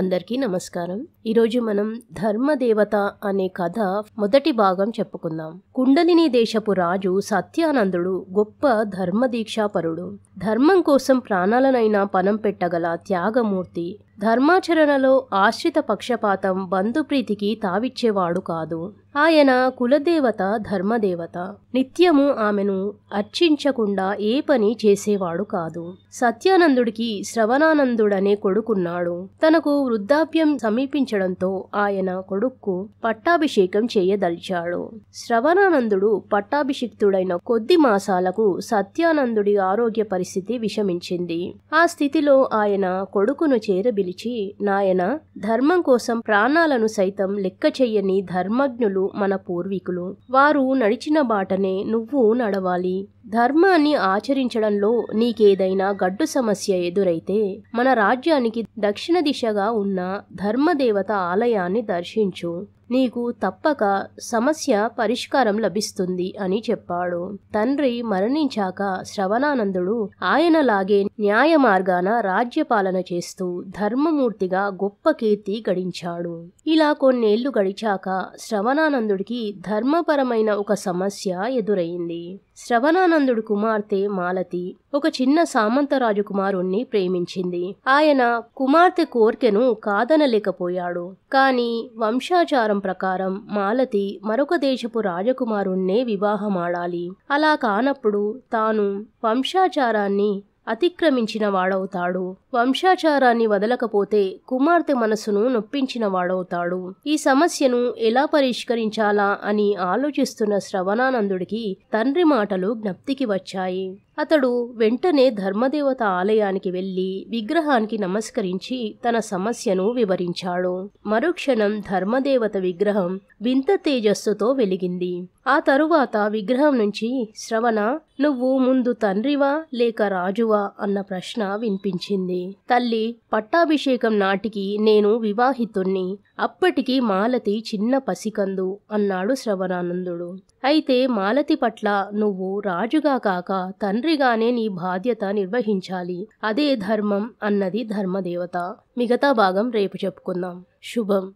అందరికీ నమస్కారం ఈరోజు మనం ధర్మదేవత అనే కథ మొదటి భాగం చెప్పుకుందాం కుండలిని దేశపు రాజు సత్యానందుడు గొప్ప ధర్మదీక్షాపరుడు ధర్మం కోసం ప్రాణాలనైనా పనం పెట్టగల త్యాగమూర్తి ధర్మాచరణలో ఆశ్రిత పక్షపాతం బంధుప్రీతికి తావిచ్చేవాడు కాదు ఆయన కులదేవత ధర్మదేవత నిత్యము ఆమెను అర్చించకుండా ఏ పని చేసేవాడు కాదు సత్యానందుడికి శ్రవణానందుడనే కొడుకున్నాడు తనకు వృద్ధాప్యం సమీపించడంతో ఆయన కొడుక్కు పట్టాభిషేకం చేయదలిచాడు శ్రవణానందుడు పట్టాభిషిక్తుడైన కొద్ది మాసాలకు సత్యానందుడి ఆరోగ్య పరిస్థితి విషమించింది ఆ స్థితిలో ఆయన కొడుకును చేరబి పిలిచి నాయన ధర్మం కోసం ప్రాణాలను సైతం లెక్క చెయ్యని ధర్మజ్ఞులు మన పూర్వీకులు వారు నడిచిన బాటనే నువ్వు నడవాలి ధర్మాన్ని ఆచరించడంలో నీకేదైనా గడ్డు సమస్య ఎదురైతే మన రాజ్యానికి దక్షిణ దిశగా ఉన్న ధర్మదేవత ఆలయాన్ని దర్శించు నీకు తప్పక సమస్య పరిష్కారం లభిస్తుంది అని చెప్పాడు తండ్రి మరణించాక శ్రవణానందుడు ఆయనలాగే న్యాయ మార్గాన రాజ్యపాలన చేస్తూ ధర్మమూర్తిగా గొప్ప కీర్తి గడించాడు ఇలా కొన్నేళ్లు గడిచాక శ్రవణానందుడికి ధర్మపరమైన ఒక సమస్య ఎదురైంది శ్రవణానందుడు కుమార్తె మాలతి ఒక చిన్న సామంతరాజు కుమారుణ్ణి ప్రేమించింది ఆయన కుమార్తె కోర్కెను కాదనలేకపోయాడు కాని వంశాచారం ప్రకారం మాలతి మరొక దేశపు రాజకుమారుణ్ణే వివాహమాడాలి అలా కానప్పుడు తాను వంశాచారాన్ని అతిక్రమించిన వాడవుతాడు వంశాచారాన్ని వదలకపోతే కుమార్తె మనసును నొప్పించిన వాడవుతాడు ఈ సమస్యను ఎలా పరిష్కరించాలా అని ఆలోచిస్తున్న శ్రవణానందుడికి తండ్రి మాటలు జ్ఞప్తికి వచ్చాయి అతడు వెంటనే ధర్మదేవత ఆలయానికి వెళ్లి విగ్రహానికి నమస్కరించి తన సమస్యను వివరించాడు మరుక్షణం ధర్మదేవత విగ్రహం వింత తేజస్సుతో వెలిగింది ఆ తరువాత విగ్రహం నుంచి శ్రవణ నువ్వు ముందు తండ్రివా లేక రాజువా అన్న ప్రశ్న వినిపించింది తల్లి పట్టాభిషేకం నాటికి నేను వివాహితుణ్ణి అప్పటికి మాలతి చిన్న పసికందు అన్నాడు శ్రవణానందుడు అయితే మాలతి పట్ల నువ్వు రాజుగా కాక తండ్రి తండ్రిగానే నీ బాధ్యత నిర్వహించాలి అదే ధర్మం అన్నది ధర్మదేవత మిగతా భాగం రేపు చెప్పుకుందాం శుభం